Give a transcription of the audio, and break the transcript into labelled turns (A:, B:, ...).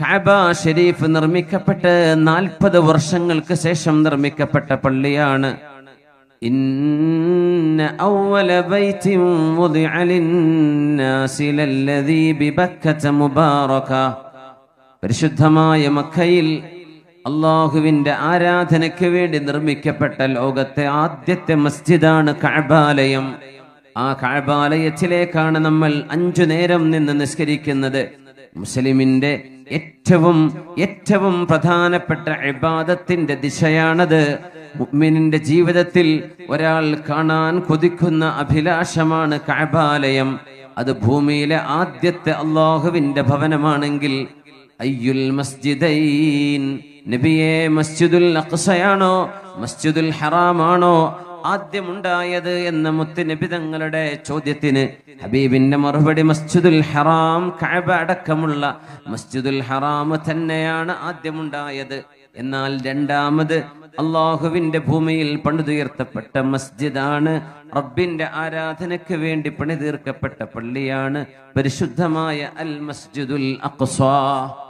A: കാബ ഷെരീഫ് നിർമ്മിക്കപ്പെട്ട് നാൽപ്പത് വർഷങ്ങൾക്ക് ശേഷം നിർമ്മിക്കപ്പെട്ട പള്ളിയാണ് ഇന്ന ബിബക്കത മുബാറക പരിശുദ്ധമായ മക്കയിൽ അള്ളാഹുവിന്റെ ആരാധനയ്ക്ക് വേണ്ടി നിർമ്മിക്കപ്പെട്ട ലോകത്തെ ആദ്യത്തെ മസ്ജിദാണ് കഅബാലയം ആ കഅബാലയത്തിലേക്കാണ് നമ്മൾ അഞ്ചു നേരം നിന്ന് നിസ്കരിക്കുന്നത് മുസ്ലിമിന്റെ ഏറ്റവും ഏറ്റവും പ്രധാനപ്പെട്ട ഇബാദത്തിന്റെ ദിശയാണത് മുഅ്മിനിന്റെ ജീവിതത്തിൽ ഒരാൾ കാണാൻ കൊതിക്കുന്ന അഭിലാഷമാണ് കഅബാലയം അത് ഭൂമിയിലെ ആദ്യത്തെ അള്ളാഹുവിന്റെ ഭവനമാണെങ്കിൽ അയ്യുൽ മസ്ജിദൈൻ നബിയെ മസ്ജിദുൽ അക്സയാണോ മസ്ജിദുൽ ഹറാമാണോ ആദ്യമുണ്ടായത് എന്ന മുത്തുനിബിതങ്ങളുടെ ചോദ്യത്തിന് ഹബീബിന്റെ മറുപടി മസ്ജിദുൽ ഹറാം കഅബ അടക്കമുള്ള മസ്ജിദുൽ ഹറാം തന്നെയാണ് ആദ്യമുണ്ടായത് എന്നാൽ രണ്ടാമത് അള്ളാഹുവിന്റെ ഭൂമിയിൽ പണിതുയർത്തപ്പെട്ട മസ്ജിദാണ് റബ്ബിന്റെ ആരാധനയ്ക്ക് വേണ്ടി പണിതീർക്കപ്പെട്ട പള്ളിയാണ് പരിശുദ്ധമായ അൽ മസ്ജിദുൽ അഖ്സ